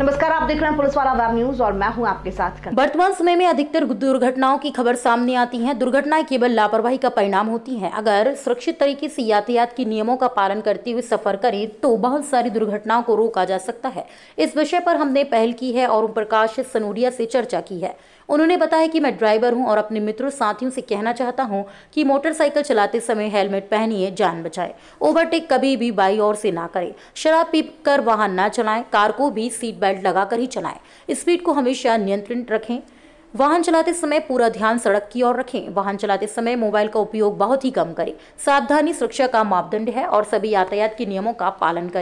नमस्कार आप देख रहे हैं पुलिस वाला वेब न्यूज और मैं हूं आपके साथ वर्तमान समय में अधिकतर दुर्घटनाओं की खबर सामने आती है दुर्घटनाएं केवल लापरवाही का परिणाम होती है अगर सुरक्षित तरीके से यातायात के नियमों का पालन करते हुए सफर करें तो बहुत सारी दुर्घटनाओं को रोका जा सकता है इस विषय पर हमने पहल की है और प्रकाश सनूरिया से चर्चा की है उन्होंने बताया कि मैं ड्राइवर हूं और अपने मित्रों साथियों से कहना चाहता हूं कि मोटरसाइकिल चलाते समय हेलमेट पहनिए जान बचाए ओवरटेक कभी भी बाई और से ना करें शराब पी कर वाहन न चलाएं कार को भी सीट बेल्ट लगाकर ही चलाएं स्पीड को हमेशा नियंत्रित रखें वाहन चलाते समय पूरा ध्यान सड़क की ओर रखें वाहन चलाते समय मोबाइल का उपयोग बहुत ही कम करें सावधानी सुरक्षा का मापदंड है और सभी यातायात के नियमों का पालन करें